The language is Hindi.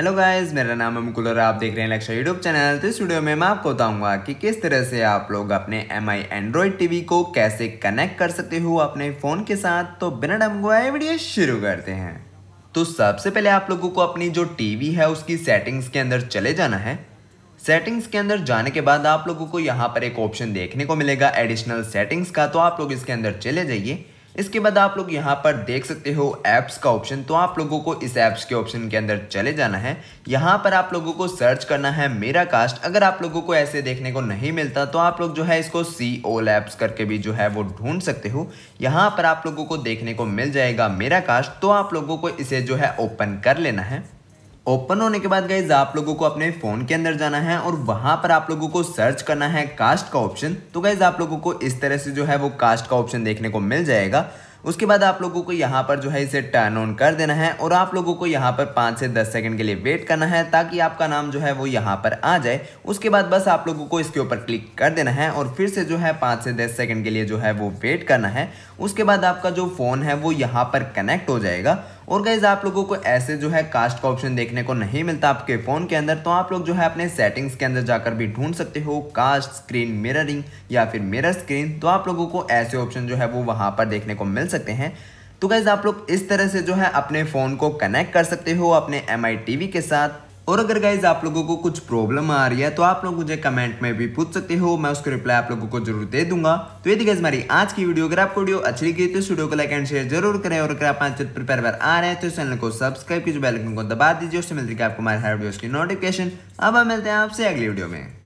हेलो गाइस मेरा नाम है मुकुल और आप देख रहे हैं लक्ष्य यूट्यूब चैनल तो इस वीडियो में मैं आपको बताऊंगा कि किस तरह से आप लोग अपने एम आई एंड्रॉयड टी को कैसे कनेक्ट कर सकते हो अपने फ़ोन के साथ तो बिना डम गुआ वीडियो शुरू करते हैं तो सबसे पहले आप लोगों को अपनी जो टी है उसकी सेटिंग्स के अंदर चले जाना है सेटिंग्स के अंदर जाने के बाद आप लोगों को यहाँ पर एक ऑप्शन देखने को मिलेगा एडिशनल सेटिंग्स का तो आप लोग इसके अंदर चले जाइए इसके बाद आप लोग यहाँ पर देख सकते हो ऐप्स का ऑप्शन तो आप लोगों को इस ऐप्स के ऑप्शन के अंदर चले जाना है यहाँ पर आप लोगों को सर्च करना है मेरा कास्ट अगर आप लोगों को ऐसे देखने को नहीं मिलता तो आप लोग जो है इसको सी ओल ऐप्स करके भी जो है वो ढूंढ सकते हो यहाँ पर आप लोगों को देखने को मिल जाएगा मेरा कास्ट तो आप लोगों को इसे जो है ओपन कर लेना है ओपन होने के बाद गाइज आप लोगों को अपने फ़ोन के अंदर जाना है और वहाँ पर आप लोगों को सर्च करना है कास्ट का ऑप्शन तो गाइज आप लोगों को इस तरह से जो है वो कास्ट का ऑप्शन देखने को मिल जाएगा उसके बाद आप लोगों को यहाँ पर जो है इसे टर्न ऑन कर देना है और आप लोगों को यहाँ पर पाँच से दस सेकंड के लिए वेट करना है ताकि आपका नाम जो है वो यहाँ पर आ जाए उसके बाद बस आप लोगों को इसके ऊपर क्लिक कर देना है और फिर से जो है पाँच से दस सेकंड के लिए जो है वो वेट करना है उसके बाद आपका जो फ़ोन है वो यहाँ पर कनेक्ट हो जाएगा और गाइज आप लोगों को ऐसे जो है कास्ट का ऑप्शन देखने को नहीं मिलता आपके फ़ोन के अंदर तो आप लोग जो है अपने सेटिंग्स के अंदर जाकर भी ढूंढ सकते हो कास्ट स्क्रीन मिररिंग या फिर मिरर स्क्रीन तो आप लोगों को ऐसे ऑप्शन जो है वो वहां पर देखने को मिल सकते हैं तो गैज़ आप लोग इस तरह से जो है अपने फ़ोन को कनेक्ट कर सकते हो अपने एम आई टी वी के साथ और अगर गाइज आप लोगों को कुछ प्रॉब्लम आ रही है तो आप लोग मुझे कमेंट में भी पूछ सकते हो मैं उसको रिप्लाई आप लोगों को जरूर दे दूंगा तो ये गाइज हमारी आज की वीडियो अगर आपको वीडियो अच्छी लगी तो इस वीडियो को लाइक एंड शेयर जरूर करें और अगर आप प्रिपेयर पर आ रहे हैं तो चैनल को सब्सक्राइब कीजिए बेल को दबा दीजिए उससे मिलती है आपको हमारे हर वीडियो की नोटिफिकेशन अब हम मिलते हैं आपसे अगली वीडियो में